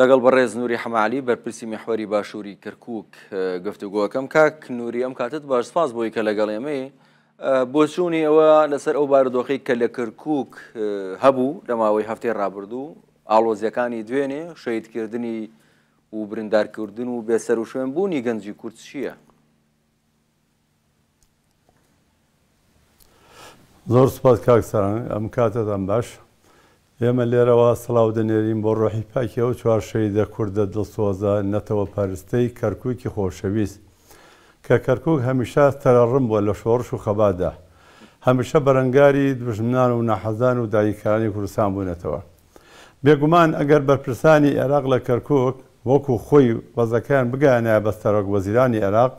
لەگەڵ بەڕێز نووری حەمالی بەرپرسی میحوەری باشووری کرکک گفتوگوەکەم کاک نووری ئەم کاتت باش سپاس بۆی کە لەگەڵ ئێمەی بۆچوونی ئەوە لەسەر ئەو بارودۆخی کە لە کرکک هەبوو لە ماوەی هەفتەی ڕابردوو ئاڵۆزیەکانی دوێنێ شەیدکردنی و بریندارکردن و بێسەر و شوێن بوونی گەنجی کورد چییە؟ زۆر سپاس کاکسان ئەم کاتەدان باش. ئێمە لێرەوە سڵاو دەنێریم بۆ ڕۆحی پاکیە و چوارشەیدە کووردە دڵسۆزە نەتەوە پارستەی کەرکووکی خۆشەویست کە کەرکک هەمیشە تەرەڕم بووە لە شۆڕش و خەبادا هەمیشە بەرەنگاری دژمنان و نەحەزان و دایکانی کوردستان بوونێتەوە بێگومان ئەگەر بەرپرسانی عێراق لە کەرکک وەکو خۆی وەزەکان بگانە بەستەرۆک وەزیرانی عێراق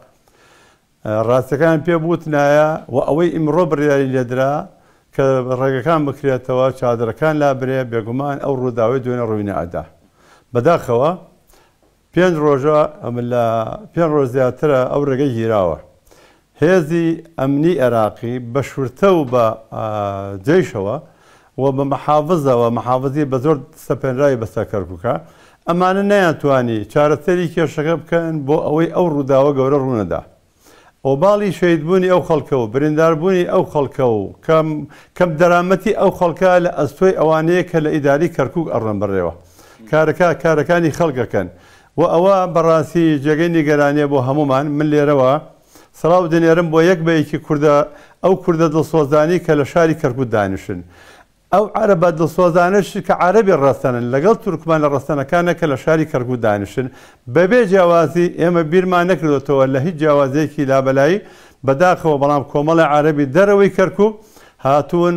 ڕاستەکان پێ بوتنایە و ئەوەی ئیمڕۆ بڕیاری لێدرا کە ڕێگەکان بکرێتەوە چادرەکان لابرێ بێگومان ئەو ڕووداوی دوێنە ڕووینە ئەدا بەداخەوە پێنج ڕۆژە ئەمە لە پێنج ڕۆژ زیاترە ئەو ڕێگەی گیراوە هێزی ئەمنی عێراقی بە شورتە و بە جێشەوە و بە مەحافزەوە مەحافزی بە زۆر سەپێنرای بەسەکەرککە ئەمانە نەیانتوانی چارەسەری کێشەکە بکەن بۆ ئەوەی ئەو ڕووداوە گەورە ڕوونەدا ئۆباڵی شیدبوونی ئەو خەڵکە و برینداربوونی ئەو خەڵکە و کەم دەرامەتی ئەو خەڵکە لە ئەستۆی ئەوانەیە کە لە ئیداری کەرکک ئەڕەمبڕێەوە کارەکە کارەکانی خەڵکەکەن و ئەوە بەڕاستی جێگەی نیگەرانیە بۆ هەمومان من لێرەوە سەڵاو دنێرم بۆ یەک بەیەکی کووردە ئەو کووردە دڵسۆزدانی کە لە شاری کەرکوت دانیشن ئەو عربە دڵسۆزانش کە عربی ڕستنن لەگەڵ تورکمان لە ڕستنەکانەکە لە شاری کەرگو دانیشن بەبێ جیاوازی ئێمە بیرمان نەکردوتەوە لە هیچ جیاوازەیەکی لابلایی بەداخەوە بەڵام کۆمەڵی عربی دەرەوەی کەرکوب هاتوون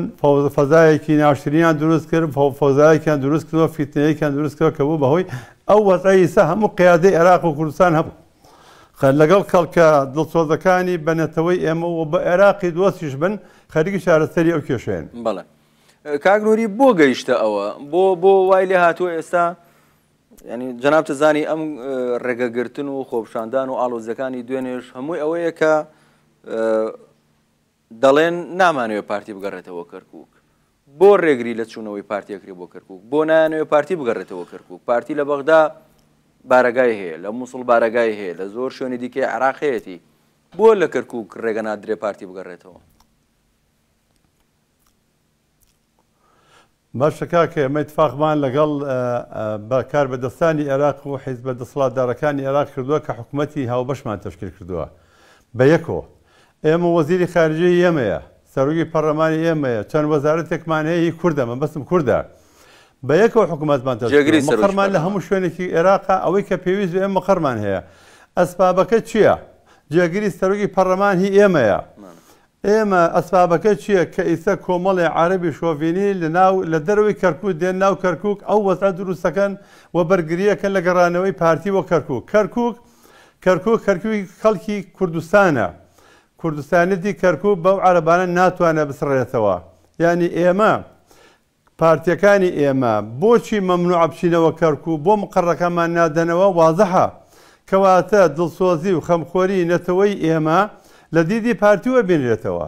فەزایەکی ناشرینیان دروست کرد فۆزایەکیان دروست کردەوە فیتنەیەکیان دروستکەوە کە بوو بەهۆی ئەو وەزاییسە هەموو قیادەی عێراق و کوردستان هەبوو لەگەڵ کەڵکە دڵسۆزەکانی بەنێتەوەی ئێمە و بە عێراقی دۆستیش بن خەریکی شارەسەری ئەو کێشێن بڵێ کاگنووری بۆ گەیشتە ئەوە بۆ بۆ وای لێ هاتووە ئێستا ینی جەناب دەزانی ئەم ڕێگەگرتن و خۆپشاندان و ئالۆزەکانی دوێنێش هەمووی ئەوەیە کە دەڵێن نامانوێت پارتی بگەڕێتەوە کەرکک بۆ ڕێگری لە چوونەوەی پارتیەکری بۆ کەرکک بۆ نانوێت پارتی بگەڕێتەوە کەرکک پارتی لە بەغدا بارگای هەیە لە مووسڵ بارگای هەیە لە زۆر شوێنی دیکەی عراقەتی بۆ لە کەرکک ڕێگەنا درێ پارتی بگەڕێتەوە باشەکە کە ئەمە اتفاقمان لەگەڵ بەکار بەدەستانی عێراق و حیز بە دەسڵاتدارەکانی عێراق کردووە کە حکوومەتتی هاوبەشمان تشکیل کردووە بە یەکۆ ئێمە وەزیری خارجی ئێمەیە سەرروگی پەرلەمانی ئێمەیە چەند وەزارەتێکمان هەیە کوردەمە بەسم کووردە بە یەکەوە حکوومەتمان تەرمان لە هەموو شوێنێکی عێراقا ئەوەی کە پێویست ئێمە قەرمان هەیە ئەسبابەکە چییە؟ جێگیری سەرروگی پەرلەمان هی ئێمەیە. ئێمە ئەسبابەکە چییە کە ئیسە کۆمەڵی عربی شۆڤینی لە دەروی کەرکوت دێن ناو کەرکک ئەو وەسە دروستەکەن و بەرگریەکە لە گەڕانەوەی پارتی بۆ کەرکک کەرکک کەرکک کەرکوی خەڵکی کوردستانە کوردستانەتی کەرکک بەو عربانە ناتوانە بسڕێتەوە ینی ئێمە پارتیەکانی ئێمە بۆچی مەمنوع عبچینەوە کەرک و بۆ مقڕەکەمان نادەنەوە وازەها کەواتە دڵسۆزی و خەمخۆری نەتەوەی ئێمە لە دیدی پارتیوە بینرێتەوە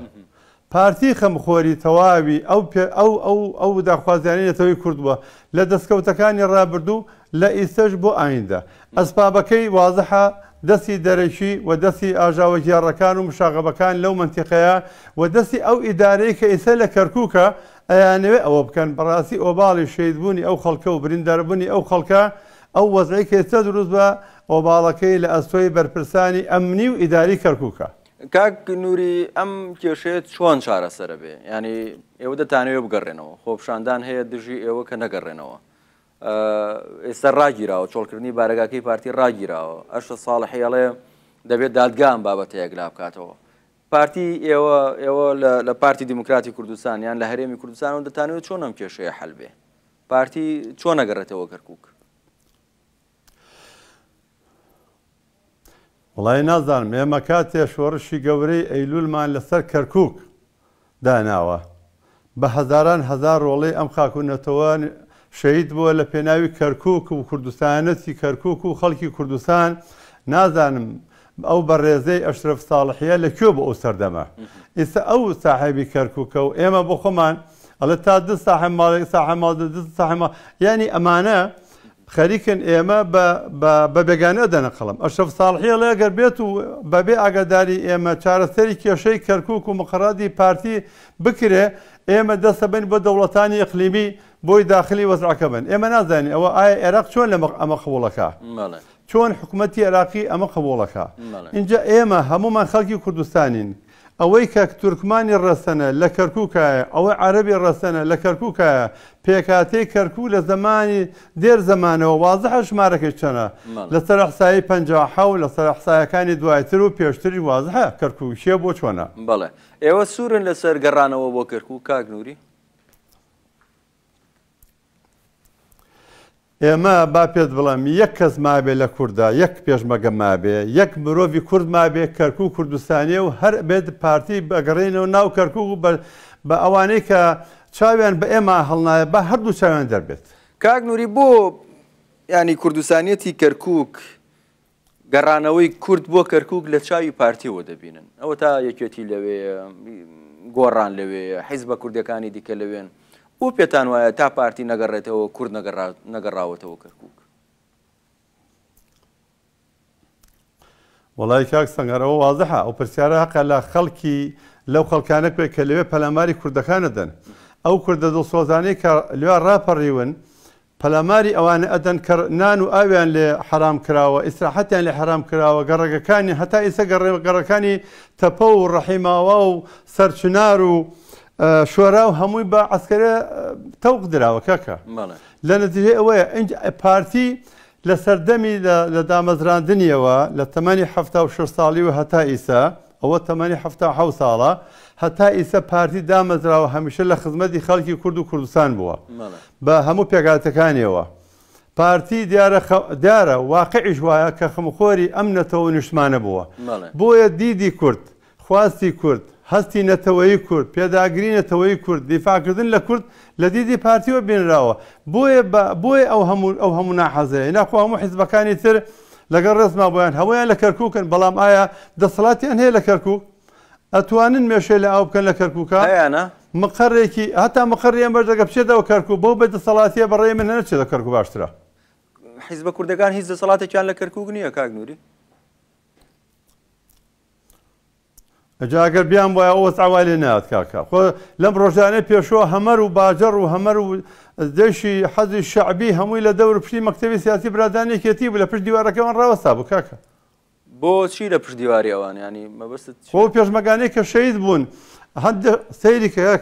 پارتی خەمخۆری تەواوی ئەو ئەو ئەو ئەو داخوازیانێتەوەی کوردووە لە دەستکەوتەکانی ڕابردوو لە ئیسەش بۆ ئایندا ئەسپابەکەی وازەحە دەستی دەرەشی و دەستی ئاژاوەگیێڕەکان و مشاغبەکان لەو منتیقەیە و دەستی ئەو ئیدارەیە کە ئیسە لە کەرکووکە ئەیانەوێ ئەوە بکەن بەڕاستی ئۆباڵی شیدبوونی ئەو خەڵکە و بریندەربوونی ئەو خەڵکە ئەو وەزەی کێتە دروست بە ئۆباڵەکەی لە ئەستۆی بەرپرسانی ئەمنی و ئیداری کەرکووکە. کاک نووری ئەم کێشەیە چۆن چارەسەرە بێ ینی ئێوە دەتانەوە بگەڕێنەوە خۆپشاندان هەیە دژی ئێوە کە نەگەڕێنەوە ئێستا ڕاگیراوە چۆڵکردنی بارگاکەی پارتی ڕاگیراوە ئەش ساڵ حیاڵێ دەبێت دادگام بابەت یەکلا بکاتەوە پارتی ئێوە ئێوە لە پارتی دیموکراتی کوردستان یان لە هەرێمی کوردستان و دەتانەوە چۆن ئەم کێشەیە حەلبێ پارتی چۆن نەگەڕێتەوە گەرکک وڵی نازانم ئێمە کاتێ شۆڕشی گەورەی ئەیلولمان لەسەر کەرکک داناوە بە هەزاران هزار ڕۆڵی ئەم خاکوونەتەوان شەید بووە لە پێناوی کەرکک و کوردستانەتی کەرکک و خەڵکی کوردستان نازانم ئەو بە ڕێزەی ئەشرف ساڵحەیە لە کوێ بۆ ئەو سەردەمە ئیسا ئەو ساحبی کەرککە و ئێمە بۆ خۆمان ئەلە تا دو ساحە ماڵێک ساحە ماڵ دو ساحەمە ینی ئەمانە خەریکن ئێمە بە بێگانە دەنەقڵم ئەشەف ساڵحی لەگەر بێت و بەبێ ئاگاداری ئێمە چارەسەری کێشەی کەرکک و مقڕادی پارتی بکرێ ئێمە دەستە بن بە دەوڵەتانی ئەقلیمی بۆی داخلی وەزعکە بن ئێمە نازانین ئەوە ئایا عێراق چۆن لە ئەمە خەوڵەکە چۆن حکوومەتتی عێراقی ئەمە قبولەکە اینجا ئێمە هەمومان خەڵکی کوردستانین ئەوەی کە تورکمانی ڕەسەنە لە کەرکووکایە ئەوە عەربی ڕەسەنە لە کەرکووکایە پێکاتی کەرکوو لە زمانی دێر زمانەوە وازە هەشمارەکەی چەنە لەسەر حسایی پنج لە سەر حسایەکانی دوایتر و پێشتری وازە کەرکووشیە بۆ چۆنە بەڵێ ئێوە سوورن لەسەر گەڕانەوە بۆ کەرکوو کاگنووری ئێمە با پێت بڵم یەک کەس مابێ لە کووردا یەک پێشمەگە مابێ یەک مرۆڤی کورد مابێ کەرک و کوردستانی و هەر بێت پارتی بەگەڕێنەوە ناو کەرک و بە ئەوانەی کە چاویان بە ئێمە هەڵنایە بە هەردوو چاویان دەربێت کاک نووری بۆ ینی کوردستانیەتی کەرکک گەڕانەوەی کورد بۆ کەرکک لە چاوی پارتیەوە دەبینن ئەوە تا یەکێتی لەوێ گۆڕان لەوێ حیز بە کوردەکانی دیکە لەوێن ئەو پێتان وایە تا پارتی نەگەڕێتەوە کورد نەگەڕاوەتەوە کەرکک وڵی کاک سنگەرەوە وازەها ئەو پرسیارە حقا لە خەڵکی لەو خەڵکانە پێ کە لەوێ پەلەماری کوردەکانەدەن ئەو کووردە دڵ سۆزانەی کە لێوان راپەڕیون پەلەماری ئەوانە ئەدەن کە نان و ئاویان لێ حرام کراوە ئیسراحەتیان لە حرام کراوە گەڕگەکانی هەتا ئیسە گەڕێ گەڕەکانی تەپە و ڕەحیماوە و سەرچنار و شۆرا و هەمووی بە ئەسکەرە تەوق دراوە کەکە لە نەتیجێ ئەوەیە ئەنج پارتی لە سەردەمی لە دامەزراندنیەوە لە تەمەنی ه و ش ساڵی و هەتا ئیسا ئەوە تەمەنی ه ساڵە هەتا ئیسە پارتی دامەزراوە هەمیشە لە خزمەتی خەڵکی کورد و کوردستان بووە بە هەموو پێگاتەکانیەوە. پارتی دیارە واقعیش وایە کە خمخۆری ئەم نەتەوە نیشتمانە بووە بۆیە دیدی کورد خواستی کورد هەستی نەتەوەی کورد پێداگری نەتەوەی کورد دیفاکردن لە کورد لە دیدی پارتیوە بینراوە بۆیە بۆی ئەو هەموو ئەو هەموو ناحەزەیە ناخوا هەموو حیزبەکانی تر لەگەڵ ڕێزما بۆیان هەوەیان لە کەرکووکن بەڵام ئایا دەسەڵاتیان هەیە لە کەرکوو ئەتوانن مێشێ لە ئەو بکەن لە کەرکووکانە مقڕێکی هەتا مقڕیان بەردەگە بچێتەوە کەرکوو بۆ بێ دەسەڵاتیە بەڕێ من هەنەچێت لە کەرکوو باشترە حیزبە کوردەکان هیچ دەسەڵاتێکیان لە کەرکوو نییە کاگنووری ئەجاگەر بیان وایە ئەوە ئاوا لێ نات کاکە خۆ لەم ڕۆژانە پێشۆ هەمەر و باجر و هەمەر و دەشی حەزی شعبی هەمووی لە دەور پشتی مەکتتەوی سیاسی برادانێکێتی بوو لە پشت دیوارەکەمان ڕاوەستا بوو کاکە بۆچی لە پشت دیواری ئەوان ینی مەبست خۆ پێشمەگانەی کە شەید بوون هەندە سەیری کەک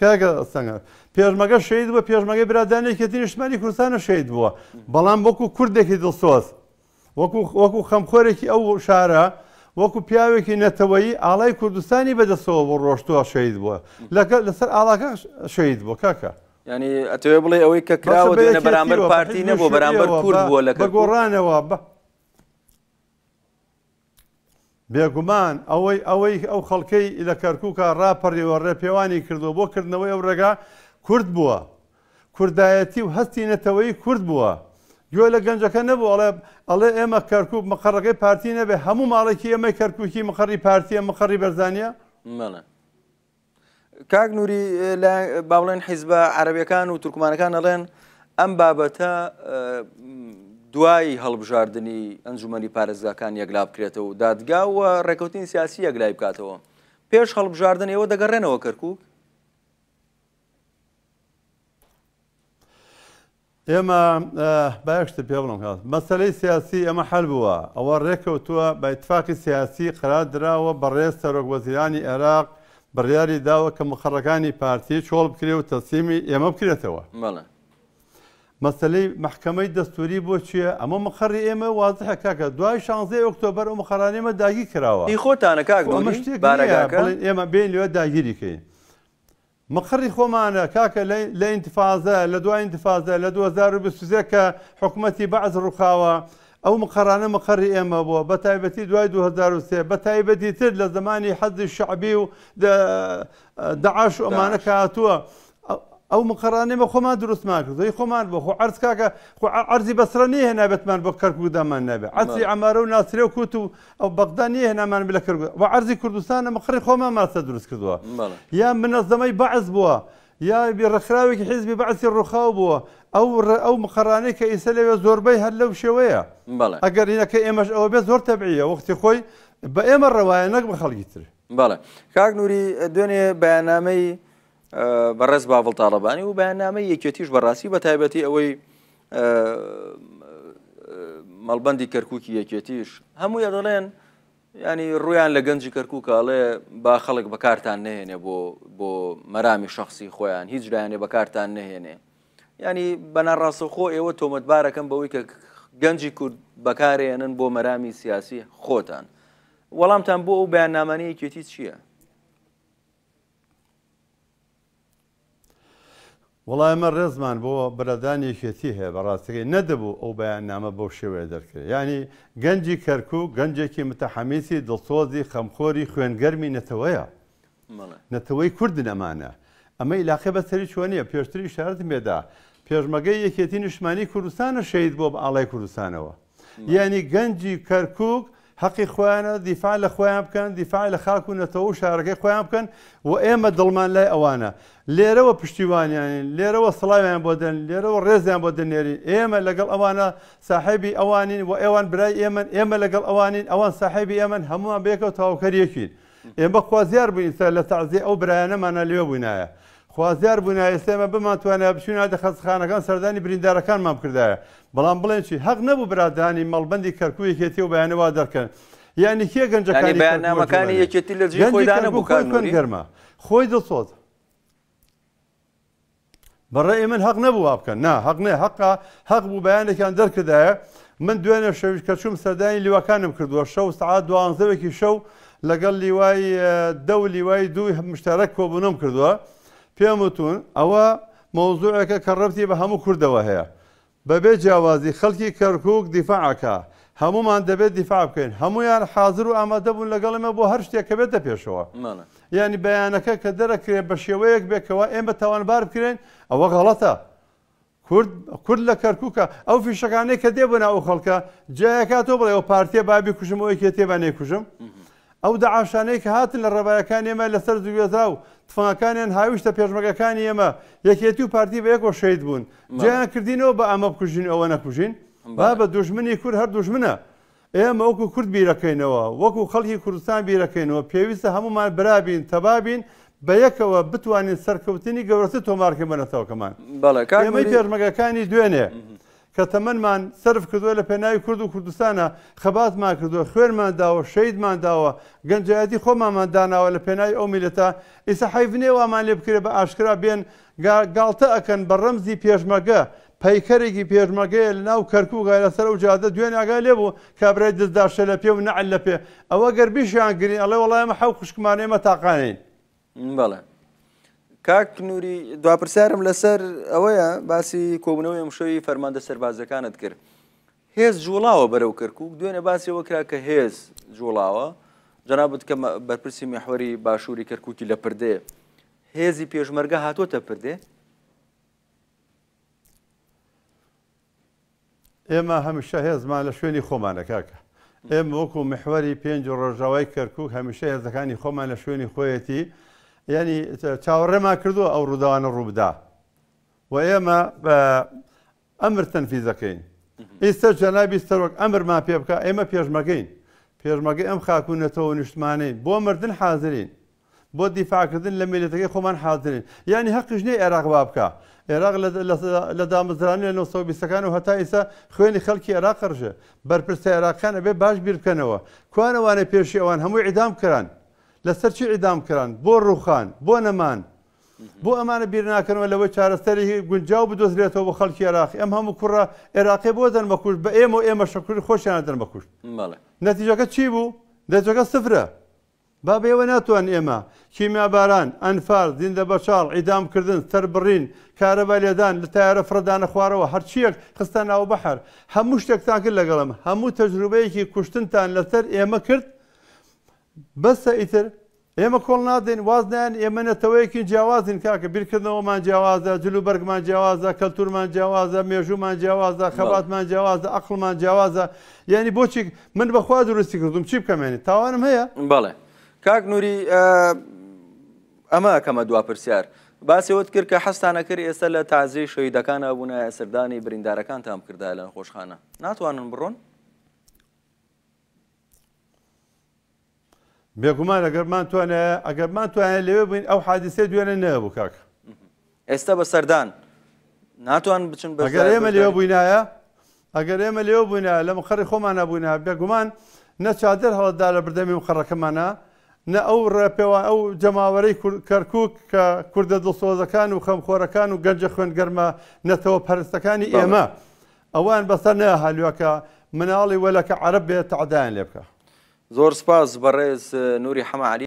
کاگە سەنگەر پێشمەگە شید بوو پێشمەگەی برادانێکێتی نیشتمانی کوردستانە شید بووە بەڵام وەکو کوردێکی دڵسۆز وەکو خەمخۆرێکی ئەو شارە وەکو پیاوێکی نەتەوەی ئاڵای کوردستانی بەدەستەوە بۆ ڕۆشتووە شید بووە لەگە لەسەر ئاڵاکە شید بۆ کاکە. ینی ئەتەوێ بڵێ ئەوەی کە کراوە دێنە بەرامبەر پارتی نەبوو بەرامبەر کورد بووە لە گۆڕانەوە بە. بێگومان ئەوەی ئەوەی ئەو خەڵکەی لە کەرکووکە ڕاپەڕیوە ڕێپێوانی کردو بۆ کردنەوەی ئەو ڕێگا کورد بووە. کوردایەتی و هەستی نەتەوەی کورد بووە. گوێ لە گەنجەکە نەبوو ئەڵێ ئەڵێ ئێمە کەرکوب مەقەڕەکەی پارتی نەبێ هەموو ماڵێکی ئێمە کەرکووکی مخەڕی پارتیە مخەڕی بەرزانە منە. کاک نووری باڵێن حیزبە عربیەکان و تورکمانەکان ئەڵێن ئەم بابەتە دوایی هەڵبژاردننی ئەنجومی پارێزگاکان یەکلا بکرێتەوە و دادگا و ڕێکوتین سیاسی یەکلای بکاتەوە پێش هەڵبژاردن ئێوە دەگەڕێنەوە کەرکک ئێمە باشتر پێ بڵم کات مەسلەی سیاسی ئەمە هەل بووە ئەوە ڕێکەوتووە بە اتفاقی سیاسی قرار درراوە بەڕێز سەرۆک وەزیرانی عێراق بڕیاری داوە کە مخەڕەکانی پارتی چۆڵ بکرێ و تەسیمی ئێمە بکرێتەوە مەسلەی محکمەی دەستوری بۆ چییە ئەمە مخەڕی ئێمە وازح کاکە دوای شانزەی ئۆکتۆبر و مخەرانێمە داگی کراوە خۆتانە کاک ئێمە بین لێ داگیریکەین. مقڕی خۆمانە کاکە لە انتفاضة لدوا انتفاضة لدوا لە 2023 کە حکوومەتتی بەعز ڕووخاوە ئەو مقەرانە مقڕی ئێمە بووە بە تایبەتی دوای 2023 بە تایبەتی تر لە زمانی شعبی و ئەو مقرانێمە خۆمان دروستمان کردی خۆمان بۆ خۆ ئەرز کاکە ئەرزی بەسرەنی هێنا بێتمان بۆ کەرکودامان نابێت ئەسی ئەمارە و ناسرێ و کووت و ئەو بەغدانی هێنامان لە کرد و ئەرزی کوردستانە مخڕی خۆمان ماسە دروست کردووە یا منە زەمەی بەعز بووە یا ڕخراوێکی حیزبی بەعسی ڕوخاو بووە ئەو ئەو مقرانەی کە ئیسە لەوێ زۆربەی هەر لەو شێوەیە ئەگەر ینەکە ئێمەش ئەوە بێ زۆر تەبعە وەختی خۆی بە ئێمە ڕەوایە نەک بە خەڵگیتر بەڵێ کاک نووری دوێنێ بەیانامەی بەڕێز باڵ تاالبانی و بەیانامە یەکێتیش بەڕاستی بە تایبەتی ئەوەی مەڵبندی کەرکووکی یەکێتیش هەموو یە دەڵێن ینی ڕویان لە گەنجی کەرکووکڵێ با خەڵک بەکارتان نهێنێ بۆ بۆ مەرامی شخصی خۆیان هیچ دایانێ بەکارتان نهێنێ ینی بەناڕاستەخۆ ئێوە تۆمەتبارەکەم بەوەی کە گەنجی کورد بەکارێنن بۆ مەرامی سیاسی خۆتان وەڵامتان بۆ ئەو بەیان نامانەیەکێتی چییە؟ وڵای ئەمە ڕێزمان بۆ بەردانێکێتی هەیە بە ڕاستەکەی نەدەبوو ئەو بەیان نامە بەو شێوێ دەکرێت ینی گەنجی کەرکو و گەنجێکی متەحەمیسی دڵسۆزی خەمخۆری خوێنگەرمی نەتەوەیە نەتەوەی کورد نەمانە ئەمە علاقی بەسەری چۆنیە پێشتری شارت مێدا پێشمەگەی یەکێتی نیشمانی کوردستانە شەید بۆ بە ئاڵای کوردستانەوە یعنی گەنجی کەرکک حەقی خۆیانە دیفاع لە خۆیان بکەن دیفاع لە خاک و نەتەوە و شارەکەی خۆیان بکەن و ئێمە دڵمان لای ئەوانە لێرەوە پشتیوانیانین لێرەوە سڵاویان بۆ دەن لێرەوە ڕێزیان بۆ دەنێرین ئێمە لەگەڵ ئەوانە ساحبی ئەوانین و ئێوان برای ئێمە ئێمە لەگەڵ ئەوانین ئەوان ساحبی ئێمە هەمووان بێکەوە تاوکەریەکین ئێمە خوازیار بووین لە تازیە ئەو برایانەمانە لێ بووینایە. خوازیار بوون ئێستێمە بمان توانە بچوون ئادە خەزخانەکان سەردانی بریندارەکانمان بکردایە بەڵام بڵێن چی حەق نەبوو برادانی مەڵبندی کەرکووی کێتی و بەیانەوە دەکەن یعنی کێ گەنجەکانی بەیانامەکانی یەکێتی لە جی خۆیدانە بکەن گەرمە خۆی دڵسۆت بەڕێ من حەق نەبوو بکەن نا حەقنێ حقا حەق بوو بەیانێکیان دەرکدایە من دوێنێ شەویش کەچوم سەردانی لیواکانم کردووە شەو سعات دوانزەوێکی شەو لەگەڵ لیوای دە و لیوای دوی مشتەرەک کۆبوونم کردووە. پێم وتون ئەوە مۆزوعەکە کە ڕەتی بە هەموو کوردەوە هەیە بەبێ جیاوازی خەڵکی کەرکک دیفاعکە هەمومان دەبێت دیفاع بکەین هەمویان حاضر و ئامادەبوون لەگەڵمە بۆ هەر شتێکە بێتە پێشەوە ینی بەیانەکە کە دەرەکرێت بە شێوەیەک بێکەوە ئێمە تاوانبار بکرێن ئەوە غەڵەتە کورد لە کەرککە ئەو فیشەکانەی کە دێبنا ئەو خەڵکە جایەکە تۆ بڵێ ئەو پارتێ بابی کوژم ئەوی کێ تێبانێ کوژم. ئەو داعاشانەیە کە هاتن لە ڕێبایەکان ئێمە لەسەر زوێزا و تفاکانیان هاویشتە پێشمەکەەکانی ئێمە یەکێتی و پارتی بە یەکۆ شید بوون جیان کردینەوە بە ئەمە بکوژین ئەوە نەکوژین با بە دوژمنی کورد هەر دوژمنە ئێمە وەکو کورد بیرەکەینەوە وەکو خەڵکی کوردستان بیرەکەینەوە پێویستە هەمومان برابین تەبابین بە یەکەوە بتوانین سەرکەوتنی گەورەتی تۆمارکە بنەتەوەکەمان بەڵێ پێشمەکەەکانی دوێنێ. کە تەمەمان سرف کردووە لە پێناوی کورد و کوردستانە خەباتمان کردووە خوێرمان داوە شەیدمان داوە گەنجایەتی خۆمامان داناوە لە پێناوی ئەو میلەتە ئیسا حیفنێ وامان لێ بکرێ بە ئاشکرا بێن گاڵتە ئەکەن بە ڕەمزی پێشمەگە پەیکەرێکی پێشمەگەی لە ناو کەرکوگای لەسەر و جادە دوێن ئاگای لێبوو کابرای دەستداشە لە پێ و نعل لە پێ ئەوە گەربیشیان گرین ئەڵێ وڵایمە حەو خوشکمانێمە تاقانین بڵێ. کاک نووری دواپرسیارم لەسەر ئەوەیە باسی کۆبنەوەی مشەوی فەرماندە سەربازەکانت کرد. هێز جوڵاوە بەرەو کەرکک دوێنێ باسیەوە کرا کە هێز جوڵاوە جەنابەت کە بەرپرسی میحوەری باشووری کەرکووکی لە پردێ هێزی پێشمەرگە هاتوۆتە پردێ ئێمە هەمیشە هێزمان لە شوێنی خۆمانە کاکە ئێمە وەکو محوەری پێنج ڕۆژاوای کەرکک هەمیشە هێزەکانی خۆمان لە شوێنی خۆیەتی ینی چاوەڕێمان کردووە ئەو ڕووداوانە ڕووبدا و ئێمە ئەمر تەنفی دەکەین ئێستا جەنابی سەرۆک ئەمرمان پێ بکە ئێمە پێشمەگەین پێشمەگەی ئەم خاکوونەتەوە نیشتمانین بۆ مردن حاضرین بۆ دیفاکردن لە میلەتەکەی خۆمان حاضرین یعنی هەقشنی عێراق با بکە عێراق لە دامزرانی لە 1920ەکان و هەتا ئیسا خوێنی خەڵکی عێراق قەرژە بەرپرسە عێراقانە بێ باش بیرکەنەوە کوانەوانە پێشی ئەوان هەمووی عیدام کران لەسەر چی ئیدامکران بۆ ڕووخان بۆ نەمان بۆ ئەمانە بیرناکەنەوە لەوە چارەسەری گونجاو بدۆزرێتەوە بە خەڵکی عراقی ئەم هەموو کوڕە عێراقی بۆ دەن بەکوشت بە ئێمە و ئێمە شکوری خۆشیان دەن بەکوشت نەتیجەکە چی بوو دەتەکە سفرە با بێوە ناتوان ئێمە کیمیاباران ئەنفار دیندە بەچاڵ ئیدامکردن سەر بڕین کارەبا لێدان لە تایارە فرەدانە خوارەوە هەرچیەک خستان ناو بەحر هەموو شتێکتان کرد لەگەڵم هەموو تەجروبەیەکی کوشتنتان لەسەر ئێمە کرد بەسە ئیتر ئێمە کۆڵ نادێن وازنیان ئێمە نەتەوەیەکی جیاوازین کاکە بیرکردنەوەمان جیاوازە جلو بەرگمان جیاوازە کەلتورمان جیاوازە مێژومان جیاوازە خەباتمان جیاوازە ئەقلمان جیاوازە یعنی بۆچی من بەخوا درستی کردم چی بکەمێنی تاوانم هەیە بەڵێ کاک نووری ئەمە کەمە دواپرسیار باسیەوەت کرد کە حستانەکرد ئێستا لە تازی شەویدەکانە بوونە ئەسەردانی بریندارەکانتان کردا لە خۆشخانە ناتوانن بڕۆن بێگومان ئەگەرمان توانە ئەگەرمان توانێت لەوێ بین ئەو حادیسێ دوێنە نەبوو کاک ئێستا بە سەردان ناتوان بچن بەگەر ئێمە لێو بووینایە ئەگەر ئێمە لێو بووینە لە مخەری خۆمانە بووینە بێگومان نە چادر هەڵدا لە بردەمی مخەڕەکەمانە نە ئەو ڕێپێوە ئەو جەماوەەی کەرکک کە کووردە دڵسۆزەکان و خەمخۆرەکان و گەنجە خوێنگەرمە نەتەوە پەرستەکانی ئێمە ئەوان بەسەر نە هەلوەکە مناڵی وەلەکە عرب بێت تعدایان لێ بکە زور سپاس بەڕێز نوری حەماعلی